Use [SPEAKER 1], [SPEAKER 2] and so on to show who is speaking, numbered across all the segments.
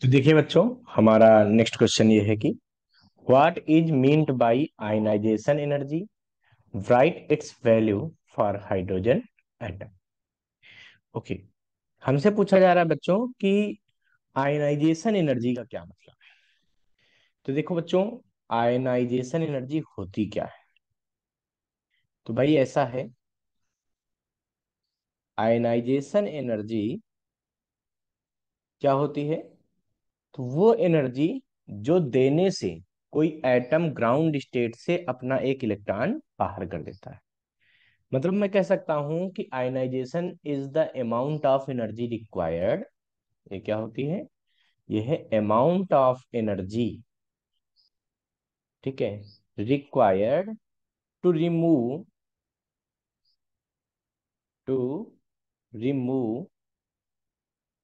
[SPEAKER 1] तो देखिए बच्चों हमारा नेक्स्ट क्वेश्चन ये है कि what is meant by ionization energy right it's value for hydrogen atom okay हमसे पूछा जा रहा है बच्चों कि आयनाइजेशन एनर्जी का क्या मतलब है तो देखो बच्चों आयनाइजेशन एनर्जी होती क्या है तो भाई ऐसा है आयनाइजेशन एनर्जी क्या होती है तो वो एनर्जी जो देने से कोई एटम ग्राउंड स्टेट से अपना एक इलेक्ट्रॉन बाहर कर देता है मतलब मैं कह सकता हूं कि ionization is the amount of energy required ये क्या होती है ये है अमाउंट ऑफ एनर्जी ठीक है required to remove to remove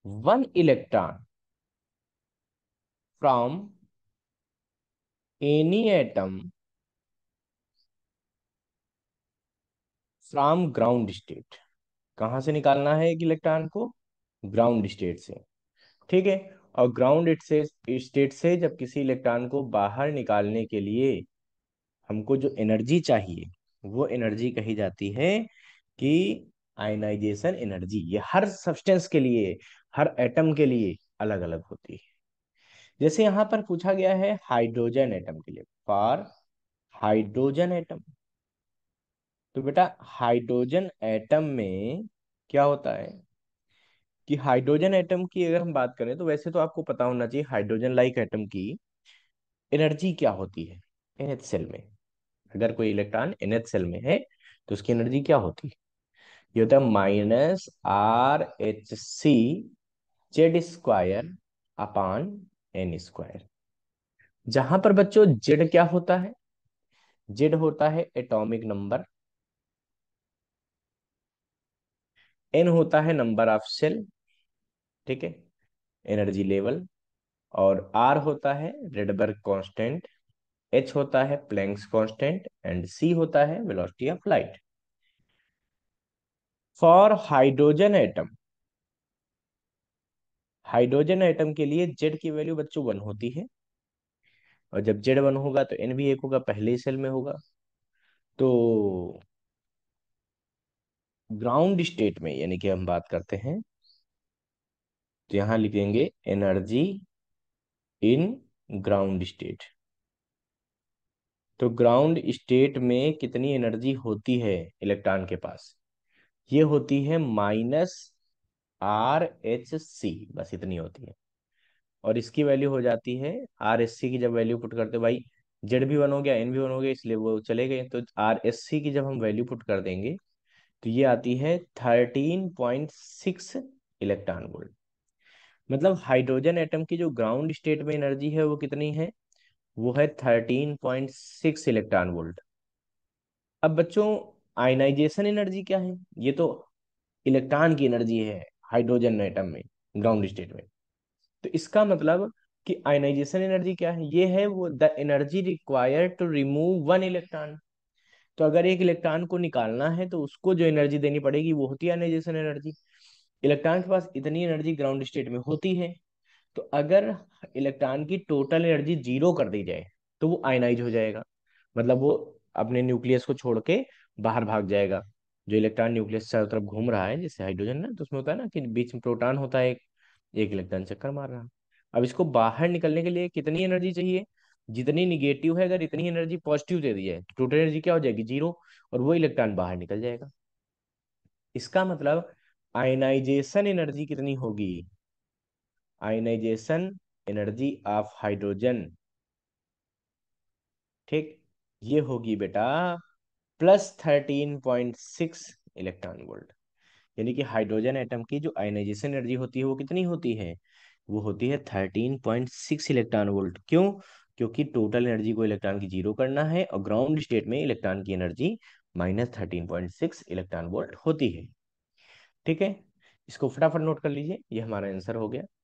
[SPEAKER 1] one electron from any atom from ground state कहां से निकालना है एक इलेक्ट्रॉन को ग्राउंड स्टेट से ठीक है और ग्राउंड स्टेट से जब किसी इलेक्ट्रॉन को बाहर निकालने के लिए हमको जो एनर्जी चाहिए वो एनर्जी कही जाती है कि आयनाइजेशन एनर्जी ये हर सब्सटेंस के लिए हर एटम के लिए अलग अलग होती है जैसे यहां पर पूछा गया है हाइड्रोजन एटम के लिए फॉर हाइड्रोजन एटम तो बेटा हाइड्रोजन एटम में क्या होता है कि हाइड्रोजन एटम की अगर हम बात करें तो वैसे तो आपको पता होना चाहिए हाइड्रोजन लाइक एटम की एनर्जी क्या होती है एनएच सेल में अगर कोई इलेक्ट्रॉन एनएच सेल में है तो उसकी एनर्जी क्या होती है ये होता है minus R H C Z square upon N square जहां पर बच्चों जेड क्या होता है जेड होता है एटॉमिक नंबर एन होता है नंबर ऑफ सेल ठीक है एनर्जी लेवल और आर होता है रेडबर्ग कांस्टेंट एच होता है प्लैंक्स कांस्टेंट एंड सी होता है velocity of light for hydrogen atom hydrogen atom के लिए जेड की वैल्यू बच्चों वन होती है और जब जेड वन होगा तो एन भी एक होगा पहले सेल में होगा तो ग्राउंड स्टेट में यानी कि हम बात करते हैं तो यहां लिखेंगे एनर्जी इन ग्राउंड स्टेट तो ग्राउंड स्टेट में कितनी एनर्जी होती है इलेक्ट्रॉन के पास ये होती है माइनस आर एच सी बस इतनी होती है और इसकी वैल्यू हो जाती है आर एस सी की जब वैल्यू पुट करते भाई जेड भी वन हो गया एन भी वन हो गया इसलिए वो चले गए तो आर एस सी की जब हम वैल्यू पुट कर देंगे तो ये आती है thirteen point six electron volt मतलब हाइड्रोजन एटम की जो ग्राउंड स्टेट में एनर्जी है वो कितनी है वो है thirteen point six electron volt अब बच्चों आयनाइजेशन एनर्जी क्या है ये तो इलेक्ट्रॉन की एनर्जी है हाइड्रोजन एटम में ग्राउंड स्टेट में तो इसका मतलब कि आयनाइजेशन एनर्जी क्या है ये है वो the energy required to remove one electron तो अगर एक इलेक्ट्रॉन को निकालना है तो उसको जो एनर्जी देनी पड़ेगी वो होती है आयनाइजेशन एनर्जी इलेक्ट्रॉन के पास इतनी एनर्जी ग्राउंड स्टेट में होती है तो अगर इलेक्ट्रॉन की टोटल एनर्जी जीरो कर दी जाए तो वो आयनाइज हो जाएगा मतलब वो अपने न्यूक्लियस को छोड़ के बाहर भाग जाएगा जो इलेक्ट्रॉन न्यूक्लियस चारों तरफ घूम रहा है जैसे हाइड्रोजन ना तो उसमें होता है ना कि बीच में प्रोटॉन होता है एक एक इलेक्ट्रॉन चक्कर मार रहा अब इसको बाहर निकलने के लिए कितनी एनर्जी चाहिए जितनी निगेटिव है अगर इतनी एनर्जी पॉजिटिव दे दी जाए तो टोटल एनर्जी क्या हो जाएगी जीरो और वो इलेक्ट्रॉन बाहर निकल जाएगा इसका मतलब आयनाइजेशन एनर्जी कितनी होगी आयनाइजेशन एनर्जी ऑफ हाइड्रोजन ठीक ये होगी बेटा plus thirteen point six electron volt यानी कि हाइड्रोजन एटम की जो आयनाइजेशन एनर्जी होती है वो कितनी होती है वो होती है thirteen point six electron volt क्यों क्योंकि टोटल एनर्जी को इलेक्ट्रॉन की जीरो करना है और ग्राउंड स्टेट में इलेक्ट्रॉन की energy minus thirteen point six electron volt होती है ठीक है इसको फटाफट नोट कर लीजिए ये हमारा आंसर हो गया